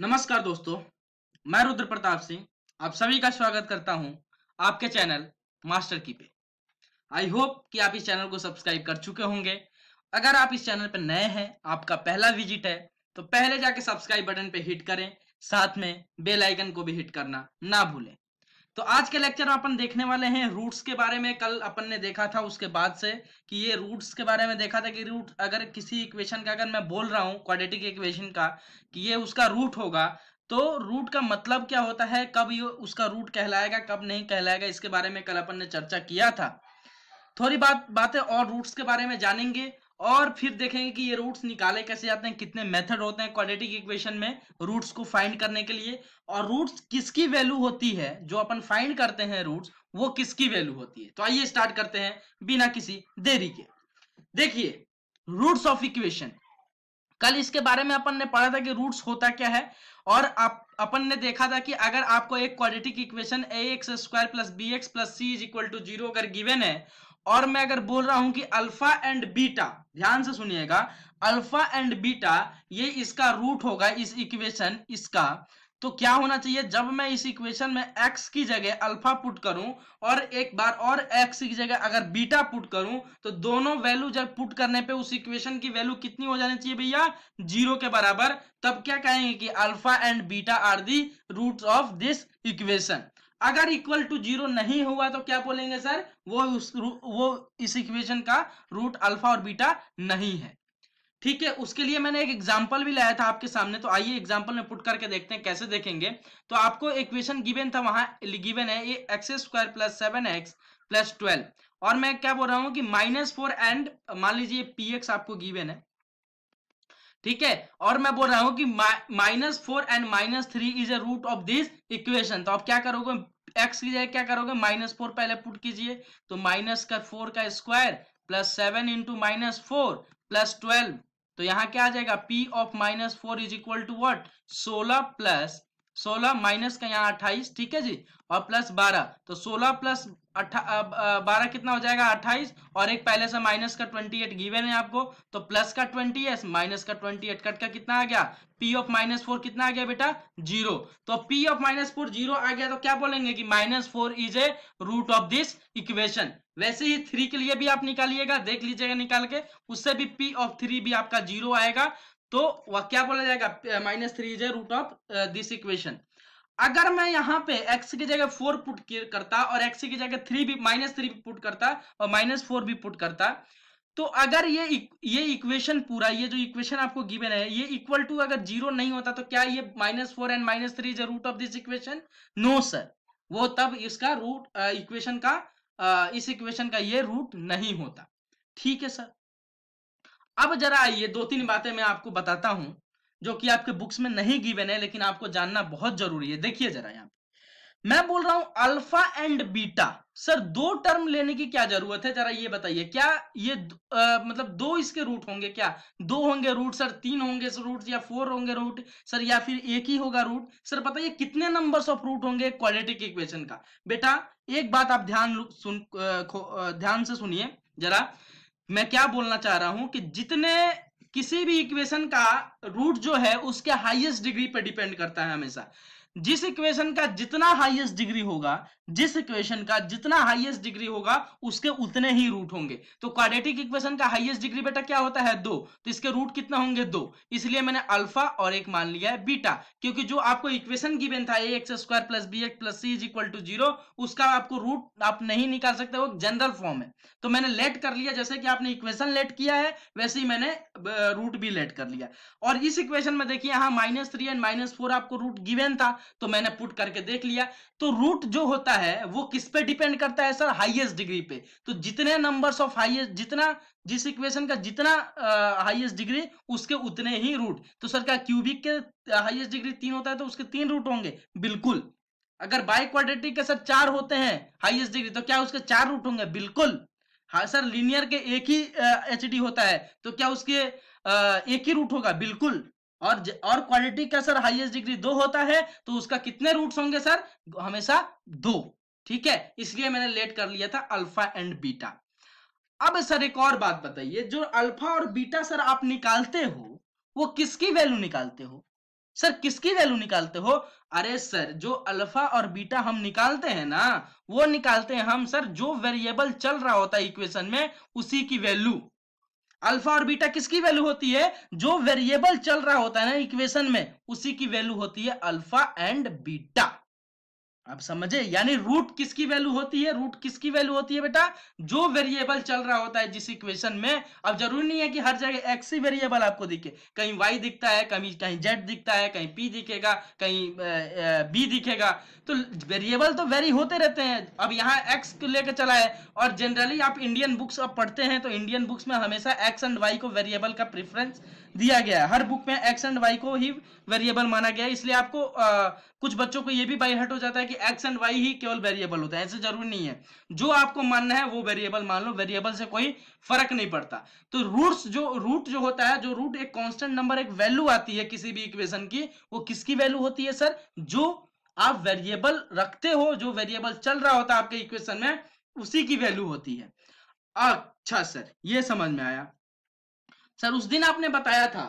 नमस्कार दोस्तों मैं रुद्र प्रताप सिंह आप सभी का स्वागत करता हूं आपके चैनल मास्टर की पे आई होप कि आप इस चैनल को सब्सक्राइब कर चुके होंगे अगर आप इस चैनल पर नए हैं आपका पहला विजिट है तो पहले जाके सब्सक्राइब बटन पे हिट करें साथ में बेल आइकन को भी हिट करना ना भूलें तो आज के लेक्चर में अपन देखने वाले हैं रूट्स के बारे में कल अपन ने देखा था उसके बाद से कि ये रूट्स के बारे में देखा था कि रूट अगर किसी इक्वेशन का अगर मैं बोल रहा हूँ क्वाड्रेटिक इक्वेशन का कि ये उसका रूट होगा तो रूट का मतलब क्या होता है कब ये उसका रूट कहलाएगा कब नहीं कहलाएगा इसके बारे में कल अपन ने चर्चा किया था थोड़ी बात बातें और रूट्स के बारे में जानेंगे और फिर देखेंगे कि ये रूट्स निकाले कैसे जाते हैं कितने मेथड होते हैं क्वाड्रेटिक इक्वेशन में रूट्स को फाइंड करने के लिए और रूट्स किसकी वैल्यू होती है जो अपन फाइंड करते हैं रूट्स वो किसकी वैल्यू होती है तो आइए स्टार्ट करते हैं बिना किसी देरी के देखिए रूट्स ऑफ इक्वेशन कल इसके बारे में अपन ने पढ़ा था कि रूट्स होता क्या है और आप अपन ने देखा था कि अगर आपको एक quadratic equation a x square plus B x plus C is equal to zero अगर गिवन है और मैं अगर बोल रहा हूं कि अल्फा एंड बीटा ध्यान से सुनिएगा अल्फा एंड बीटा ये इसका रूट होगा इस इक्वेशन इसका तो क्या होना चाहिए जब मैं इस इक्वेशन में x की जगह अल्फा पुट करूं और एक बार और x की जगह अगर बीटा पुट करूं तो दोनों वैल्यू जब पुट करने पे उस इक्वेशन की वैल्यू कितनी हो जानी चाहिए भैया जीरो के बराबर तब क्या कहेंगे कि alpha and beta are the root of this equation अगर इक्वल टू जीरो नहीं हुआ तो क्या बोलेंगे सर वो उस वो इस इक्वेशन का रूट अल्फा और बीटा नहीं है ठीक है उसके लिए मैंने एक एग्जाम्पल भी लाया था आपके सामने तो आइए एग्जाम्पल में पुट करके देखते हैं कैसे देखेंगे तो आपको इक्वेशन गिवन था वहां गिवन है ये x square plus seven x plus twelve और मैं क्या बोल रहा हूँ कि माइनस फोर एंड मान लीजिए पी एक्स आपको गिवन है ठीक है और मैं बोल रहा हूं कि minus four and minus three is a root of this equation तो आप क्या करोगे एक्स की जगह क्या करोगे माइनस फोर पहले पुट कीजिए तो माइनस का फोर का square plus seven into minus four plus twelve तो यहाँ क्या आ जाएगा P of minus four is equal to what सोलह प्लस सोलह माइनस का यहाँ अट्ठाईस ठीक है जी और प्लस बारह तो सोलह प्लस बारह कितना हो जाएगा अट्ठाईस और एक पहले से माइनस का ट्वेंटी एट गिवन है आपको तो प्लस का ट्वेंटी एस माइनस का ट्वेंटी एट कट का कितना आ गया पी ऑफ माइनस फोर कितना आ गया बेटा जीरो तो P of minus four zero आ गया तो क्या बोलेंगे कि minus four is a root of this equation वैसे ही थ्री के लिए भी आप निकालिएगा देख लीजिएगा निकाल के उससे भी पी ऑफ थ्री भी आपका जीरो आएगा तो वह क्या बोला जाएगा minus three is a root of this equation अगर मैं यहाँ पे x की जगह फोर पुट करता और x की जगह थ्री भी माइनस थ्री पुट करता और माइनस फोर भी पुट करता तो अगर ये e- ये इक्वेशन पूरा ये जो इक्वेशन आपको गिवन है ये इक्वल टू अगर जीरो नहीं होता तो क्या ये minus four and minus three is root of this equation no sir वो तब इसका रूट इक्वेशन uh, का uh, इस इक्वेशन का ये रूट नहीं होता ठीक है सर अब जरा आइए दो तीन बातें मैं आपको बताता हूं जो कि आपके बुक्स में नहीं गिवन है लेकिन आपको जानना बहुत जरूरी है देखिए जरा यहां मैं बोल रहा हूं अल्फा एंड बीटा सर दो टर्म लेने की क्या जरूरत है जरा ये बताइए क्या ये आ, मतलब दो इसके रूट होंगे क्या दो होंगे रूट सर तीन होंगे रूट या फोर होंगे रूट सर या फिर एक ही होगा रूट सर बताइए कितने नंबर्स ऑफ रूट होंगे के इक्वेशन का बेटा एक बात आप ध्यान सुन आ, ध्यान से सुनिए जरा मैं क्या बोलना चाह रहा हूं कि जितने किसी भी इक्वेशन का रूट जो है उसके हाईएस्ट डिग्री पर डिपेंड करता है हमेशा जिस इक्वेशन का जितना हाईएस्ट डिग्री होगा जिस इक्वेशन का जितना हाईएस्ट डिग्री होगा उसके उतने ही रूट होंगे तो क्वाड्रेटिक इक्वेशन का हाईएस्ट डिग्री बेटा क्या होता है दो तो इसके रूट कितना होंगे दो इसलिए मैंने अल्फा और एक मान लिया है बीटा क्योंकि जो आपको इक्वेशन गिवेन था A x square plus B x plus C is equal to zero उसका आपको रूट आप नहीं निकाल सकते वो जनरल फॉर्म है तो मैंने लेट कर लिया जैसे कि आपने इक्वेशन लेट किया है वैसे ही मैंने रूट भी लेट कर लिया और इस इक्वेशन में देखिए यहां minus three and minus four आपको रूट गिवेन था तो मैंने पुट करके देख लिया तो रूट जो होता है वो किस पे डिपेंड करता है सर हाईएस्ट डिग्री पे तो जितने नंबर्स ऑफ हाईएस्ट जितना जिस इक्वेशन का जितना हाईएस्ट डिग्री उसके उतने ही रूट तो सर क्या क्यूबिक के हाईएस्ट डिग्री तीन होता है तो उसके तीन रूट होंगे बिल्कुल अगर बाई क्वाड्रेटिक के सर चार होते हैं हाईएस्ट डिग्री तो क्या उसके चार रूट होंगे बिल्कुल हाँ सर लीनियर के एक ही एच डी होता है तो क्या उसके आ, एक ही रूट होगा बिल्कुल और और क्वालिटी का सर हाईएस्ट डिग्री दो होता है तो उसका कितने रूट्स होंगे सर हमेशा दो ठीक है इसलिए मैंने लेट कर लिया था अल्फा एंड बीटा अब सर एक और बात बताइए जो अल्फा और बीटा सर आप निकालते हो वो किसकी वैल्यू निकालते हो सर किसकी वैल्यू निकालते हो अरे सर जो अल्फा और बीटा हम निकालते हैं ना वो निकालते हैं हम सर जो वेरिएबल चल रहा होता है इक्वेशन में उसी की वैल्यू अल्फा और बीटा किसकी वैल्यू होती है जो वेरिएबल चल रहा होता है ना इक्वेशन में उसी की वैल्यू होती है अल्फा एंड बीटा आप समझे यानी रूट किसकी वैल्यू होती है रूट किसकी वैल्यू होती है बेटा जो वेरिएबल चल रहा होता है जिस इक्वेशन में अब जरूरी नहीं है कि हर जगह एक्स ही वेरिएबल आपको दिखे कहीं वाई दिखता है कहीं कहीं जेड दिखता है कहीं पी दिखेगा कहीं बी दिखेगा तो वेरिएबल तो वेरी होते रहते हैं अब यहाँ एक्स को लेकर चला है और जनरली आप इंडियन बुक्स अब पढ़ते हैं तो इंडियन बुक्स में हमेशा एक्स एंड वाई को वेरिएबल का प्रिफरेंस दिया गया है हर बुक में एक्स एंड वाई को ही वेरिएबल माना गया है इसलिए आपको कुछ बच्चों को ये भी बाई हट हो जाता है कि एक्स एंड वाई ही केवल वेरिएबल होता है ऐसे जरूरी नहीं है जो आपको मानना है वो वेरिएबल मान लो वेरिएबल से कोई फर्क नहीं पड़ता तो रूट्स जो रूट जो होता है जो रूट एक कांस्टेंट नंबर एक वैल्यू आती है किसी भी इक्वेशन की वो किसकी वैल्यू होती है सर जो आप वेरिएबल रखते हो जो वेरिएबल चल रहा होता है आपके इक्वेशन में उसी की वैल्यू होती है अच्छा सर ये समझ में आया सर उस दिन आपने बताया था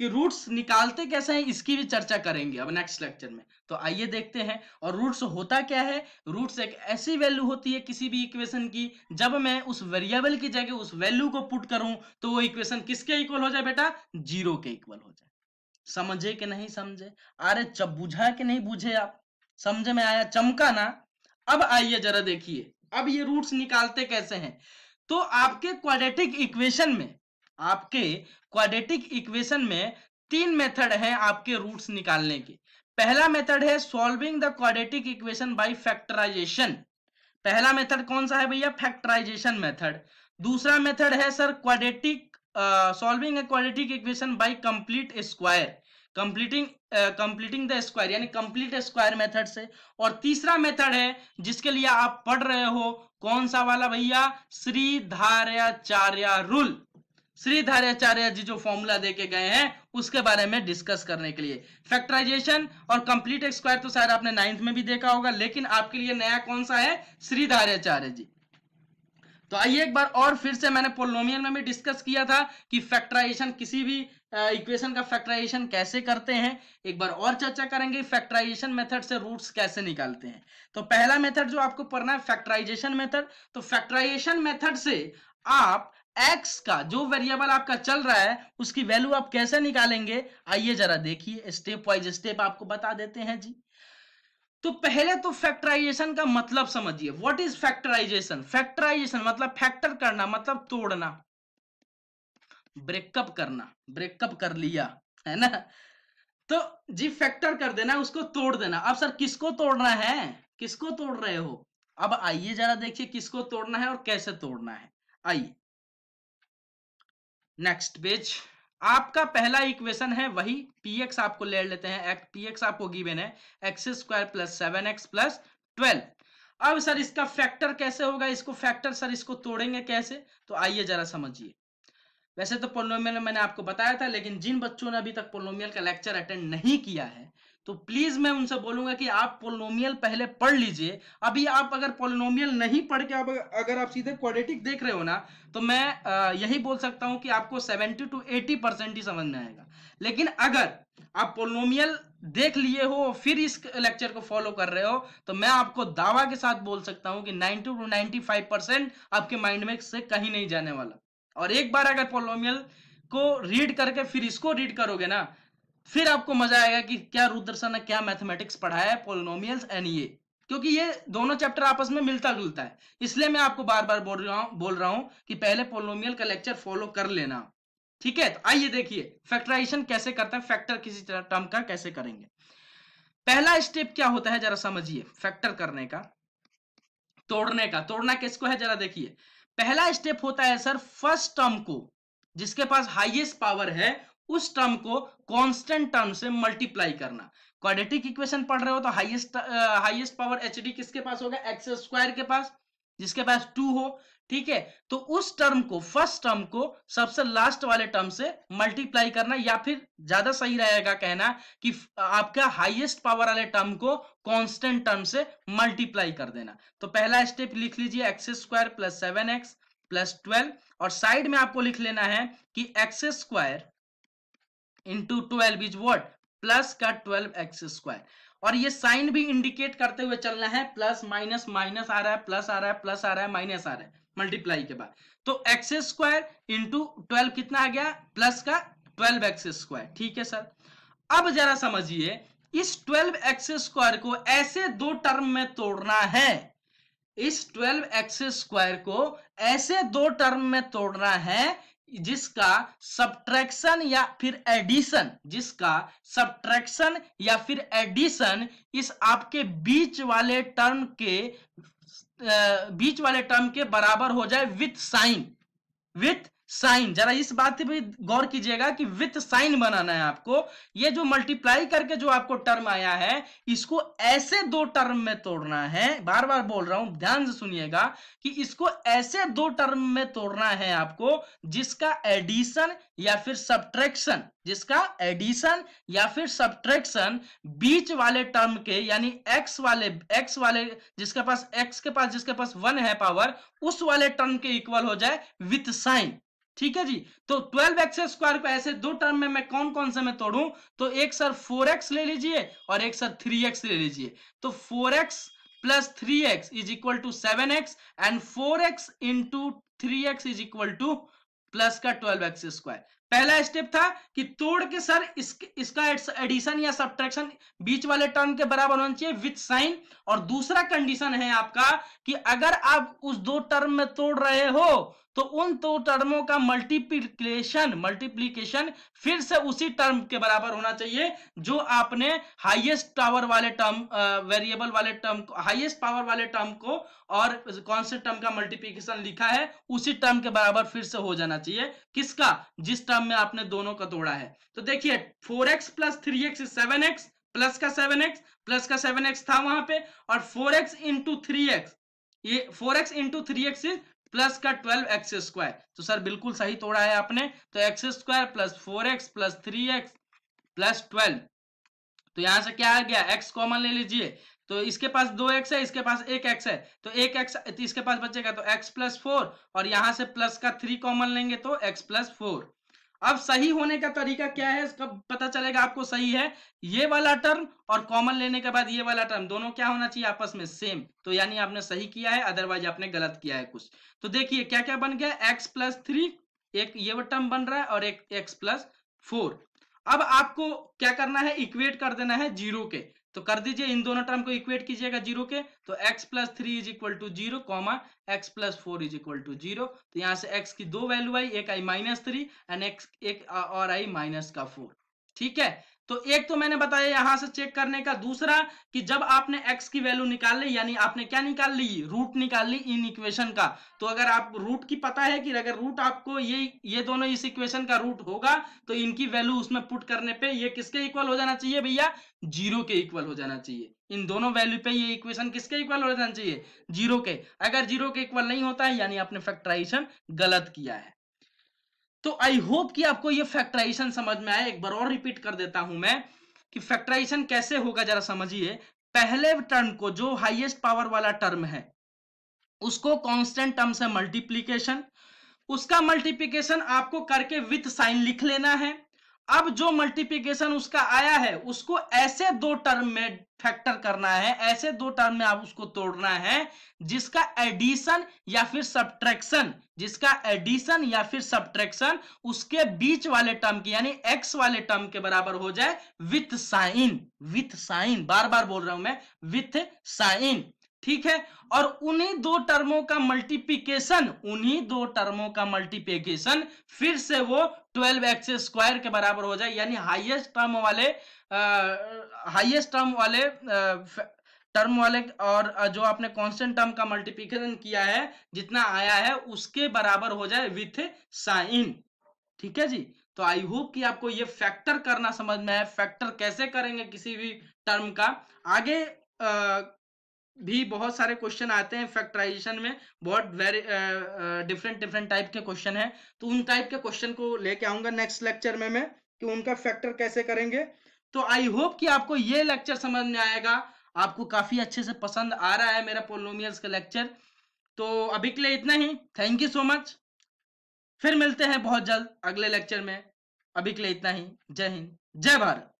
कि रूट्स निकालते कैसे हैं इसकी भी चर्चा करेंगे अब नेक्स्ट लेक्चर में तो आइए देखते हैं और रूट्स होता क्या है रूट्स एक ऐसी वैल्यू होती है किसी भी इक्वेशन की जब मैं उस वेरिएबल की जगह उस वैल्यू को पुट करूं तो वो इक्वेशन किसके इक्वल हो जाए बेटा जीरो के इक्वल हो जाए समझे कि नहीं समझे अरे जब बुझा कि नहीं बुझे आप समझे में आया चमका ना अब आइए जरा देखिए अब ये रूट्स निकालते कैसे हैं तो आपके क्वाड्रेटिक इक्वेशन में आपके क्वाड्रेटिक इक्वेशन में तीन मेथड हैं आपके रूट्स निकालने के पहला मेथड है solving the quadratic equation by factorization पहला मेथड कौन सा है भैया फैक्टराइजेशन मेथड दूसरा मेथड है sir quadratic solving a quadratic equation by complete square completing completing the square यानी कंप्लीट स्क्वायर मेथड से और तीसरा मेथड है जिसके लिए आप पढ़ रहे हो कौन सा वाला भैया श्रीधार्याचार्य रूल श्रीधार्याचार्य जी जो फॉर्मूला देके गए हैं उसके बारे में डिस्कस करने के लिए फैक्टराइजेशन और कंप्लीट स्क्वायर तो शायद आपने नाइन्थ में भी देखा होगा लेकिन आपके लिए नया कौन सा है श्रीधार्याचार्य जी तो आइए एक बार और फिर से मैंने पोलोमियल में भी डिस्कस किया था कि फैक्टराइजेशन किसी भी इक्वेशन का फैक्टराइजेशन कैसे करते हैं एक बार और चर्चा करेंगे फैक्टराइजेशन मेथड से रूट्स कैसे निकालते हैं तो पहला मेथड जो आपको पढ़ना है फैक्टराइजेशन मेथड तो फैक्टराइजेशन मेथड से आप एक्स का जो वेरिएबल आपका चल रहा है उसकी वैल्यू आप कैसे निकालेंगे आइए जरा देखिए स्टेप वाइज स्टेप आपको बता देते हैं जी तो पहले तो फैक्टराइजेशन का मतलब समझिए व्हाट इज फैक्टराइजेशन फैक्टराइजेशन मतलब फैक्टर करना मतलब तोड़ना ब्रेकअप करना ब्रेकअप कर लिया है ना तो जी फैक्टर कर देना उसको तोड़ देना अब सर किसको तोड़ना है किसको तोड़ रहे हो अब आइए जरा देखिए किसको तोड़ना है और कैसे तोड़ना है आइए नेक्स्ट पेज आपका पहला इक्वेशन है वही पी एक्स आपको ले लेते हैं पी एक्स आपको गिवेन है X square plus seven x plus twelve अब सर इसका फैक्टर कैसे होगा इसको फैक्टर सर इसको तोड़ेंगे कैसे तो आइए जरा समझिए वैसे तो पोलोमियल मैंने आपको बताया था लेकिन जिन बच्चों ने अभी तक पोलोमियल का लेक्चर अटेंड नहीं किया है तो प्लीज मैं उनसे बोलूंगा कि आप पोलोमियल पहले पढ़ लीजिए अभी आप अगर पोलोनोमियल नहीं पढ़ के आप अगर आप सीधे क्वाड्रेटिक देख रहे हो ना तो मैं यही बोल सकता हूं कि आपको 70 टू 80 परसेंट ही समझ में आएगा लेकिन अगर आप पोलोमियल देख लिए हो फिर इस लेक्चर को फॉलो कर रहे हो तो मैं आपको दावा के साथ बोल सकता हूं कि नाइनटी टू नाइनटी परसेंट आपके माइंड में से कहीं नहीं जाने वाला और एक बार अगर पोलोमियल को रीड करके फिर इसको रीड करोगे ना फिर आपको मजा आएगा कि क्या रुद्रसन ने क्या मैथमेटिक्स पढ़ाया है पोलिनोमियल्स एंड ये क्योंकि ये दोनों चैप्टर आपस में मिलता जुलता है इसलिए मैं आपको बार बार बोल रहा हूं बोल रहा हूं कि पहले पोलोमियल का लेक्चर फॉलो कर लेना ठीक है तो आइए देखिए फैक्टराइजेशन कैसे करते हैं फैक्टर किसी टर्म का कैसे करेंगे पहला स्टेप क्या होता है जरा समझिए फैक्टर करने का तोड़ने का तोड़ना किसको है जरा देखिए पहला स्टेप होता है सर फर्स्ट टर्म को जिसके पास हाईएस्ट पावर है उस टर्म को कांस्टेंट टर्म से मल्टीप्लाई करना क्वाड्रेटिक इक्वेशन पढ़ रहे हो तो highest highest power H D किसके पास होगा एक्स स्क्वायर के पास जिसके पास टू हो ठीक है तो उस टर्म को फर्स्ट टर्म को सबसे लास्ट वाले टर्म से मल्टीप्लाई करना या फिर ज्यादा सही रहेगा कहना कि आपका हाईएस्ट पावर वाले टर्म को कांस्टेंट टर्म से मल्टीप्लाई कर देना तो पहला स्टेप लिख लीजिए X square plus seven x plus twelve और साइड में आपको लिख लेना है कि X square plus into twelve is what plus का ट्वेल्व एक्स स्क्वायर और ये साइन भी इंडिकेट करते हुए चलना है प्लस माइनस माइनस आ रहा है प्लस आ रहा है प्लस आ रहा है माइनस आ रहा है मल्टीप्लाई के बाद तो एक्स स्क्वायर इंटू ट्वेल्व कितना आ गया प्लस का ट्वेल्व एक्स स्क्वायर ठीक है सर अब जरा समझिए इस ट्वेल्व एक्स स्क्वायर को ऐसे दो टर्म में तोड़ना है इस ट्वेल्व एक्स स्क्वायर को ऐसे दो टर्म में तोड़ना है जिसका सब्ट्रैक्शन या फिर एडिशन जिसका सब्ट्रैक्शन या फिर एडिशन इस आपके बीच वाले टर्म के बीच वाले टर्म के बराबर हो जाए विथ साइन विथ साइन जरा इस बात पे गौर कीजिएगा कि विथ साइन बनाना है आपको ये जो मल्टीप्लाई करके जो आपको टर्म आया है इसको ऐसे दो टर्म में तोड़ना है बार बार बोल रहा हूं ध्यान से सुनिएगा कि इसको ऐसे दो टर्म में तोड़ना है आपको जिसका एडिशन या फिर सब्ट्रैक्शन जिसका एडिशन या फिर सब्ट्रैक्शन बीच वाले टर्म के यानी एक्स वाले एक्स वाले जिसके पास एक्स के पास जिसके पास वन है पावर उस वाले टर्म के इक्वल हो जाए विथ साइन ठीक है जी तो ट्वेल्व एक्स स्क्वायर को ऐसे दो टर्म में मैं कौन कौन से मैं तोड़ू तो एक सर एक्स ले लीजिए और एक सर 3x ले लीजिए तो four X plus three X is equal to seven X and four X into three X is equal to plus का ट्वेल्व एक्स स्क्वायर पहला स्टेप था कि तोड़ के सर इस, इसका एडिशन या सब्ट्रैक्शन बीच वाले टर्म के बराबर होना चाहिए विथ साइन और दूसरा कंडीशन है आपका कि अगर आप उस दो टर्म में तोड़ रहे हो तो उन दो टर्मों का मल्टीप्लीकेशन मल्टीप्लीकेशन फिर से उसी टर्म के बराबर होना चाहिए जो आपने हाईएस्ट पावर वाले टर्म वेरिएबल वाले टर्म को हाईएस्ट पावर वाले टर्म को और कौन से टर्म का मल्टीप्लीकेशन लिखा है उसी टर्म के बराबर फिर से हो जाना चाहिए किसका जिस टर्म में आपने दोनों का तोड़ा है तो देखिए four X plus three X seven x plus का सेवन एक्स प्लस का सेवन एक्स था वहां पे और four X into three X ये four X into three X is plus का ट्वेल्व एक्स स्क्वायर तो सर बिल्कुल सही तोड़ा है आपने तो X square plus four X plus three X plus twelve तो यहां से क्या आ गया एक्स कॉमन ले लीजिए तो इसके पास दो एक्स है इसके पास एक एक्स है तो एक एक्स तो इसके पास बचेगा तो एक्स प्लस फोर और यहां से प्लस का थ्री कॉमन लेंगे तो एक्स प्लस फोर अब सही होने का तरीका क्या है कब पता चलेगा आपको सही है ये वाला टर्म और कॉमन लेने के बाद ये वाला टर्म दोनों क्या होना चाहिए आपस में सेम तो यानी आपने सही किया है अदरवाइज आपने गलत किया है कुछ तो देखिए क्या क्या बन गया एक्स प्लस थ्री एक ये वो टर्म बन रहा है और एक एक्स प्लस फोर अब आपको क्या करना है इक्वेट कर देना है जीरो के तो कर दीजिए इन दोनों टर्म को इक्वेट कीजिएगा जीरो के तो X plus three is equal to zero comma X plus four is equal to zero तो यहाँ से एक्स की दो वैल्यू आई एक आई माइनस थ्री एंड एक्स एक और आई माइनस का फोर ठीक है तो एक तो मैंने बताया यहां से चेक करने का दूसरा कि जब आपने x की वैल्यू निकाल ली यानी आपने क्या निकाल ली रूट निकाल ली इन इक्वेशन का तो अगर आप रूट की पता है कि अगर रूट आपको ये ये दोनों इस इक्वेशन का रूट होगा तो इनकी वैल्यू उसमें पुट करने पे ये किसके इक्वल हो जाना चाहिए भैया जीरो के इक्वल हो जाना चाहिए इन दोनों वैल्यू पे ये इक्वेशन किसके इक्वल हो जाना चाहिए जीरो के अगर जीरो के इक्वल नहीं होता है यानी आपने फैक्ट्राइशन गलत किया है तो आई होप कि आपको ये फैक्टराइजेशन समझ में आए एक बार और रिपीट कर देता हूं मैं कि फैक्टराइजेशन कैसे होगा जरा समझिए पहले टर्म को जो हाईएस्ट पावर वाला टर्म है उसको कांस्टेंट टर्म से मल्टीप्लीकेशन उसका मल्टीप्लीकेशन आपको करके विथ साइन लिख लेना है अब जो मल्टीप्लीकेशन उसका आया है उसको ऐसे दो टर्म में फैक्टर करना है ऐसे दो टर्म में आप उसको तोड़ना है जिसका एडिशन या फिर सब्ट्रैक्शन जिसका एडिशन या फिर सब्ट्रैक्शन उसके बीच वाले टर्म के यानी एक्स वाले टर्म के बराबर हो जाए विथ साइन विथ साइन बार बार बोल रहा हूं मैं विथ साइन ठीक है और उन्हीं दो टर्मों का मल्टीप्लीकेशन उन्हीं दो टर्मों का मल्टीप्लीकेशन फिर से वो ट्वेल्व एक्स स्क्वायर के बराबर हो जाए यानी हाइएस्ट टर्म वाले हाइएस्ट टर्म वाले आ, टर्म वाले और जो आपने कांस्टेंट टर्म का मल्टीप्लीकेशन किया है जितना आया है उसके बराबर हो जाए विथ साइन ठीक है जी तो आई होप कि आपको ये फैक्टर करना समझ में है फैक्टर कैसे करेंगे किसी भी टर्म का आगे आ, भी बहुत सारे क्वेश्चन आते हैं फैक्टराइजेशन में बहुत वेरी डिफरेंट डिफरेंट टाइप के क्वेश्चन हैं तो उन टाइप के क्वेश्चन को लेके आऊंगा नेक्स्ट लेक्चर में मैं कि उनका फैक्टर कैसे करेंगे तो आई होप कि आपको ये लेक्चर समझ में आएगा आपको काफी अच्छे से पसंद आ रहा है मेरा पोलोमियल्स का लेक्चर तो अभी के लिए इतना ही थैंक यू सो मच फिर मिलते हैं बहुत जल्द अगले लेक्चर में अभी के लिए इतना ही जय हिंद जय भारत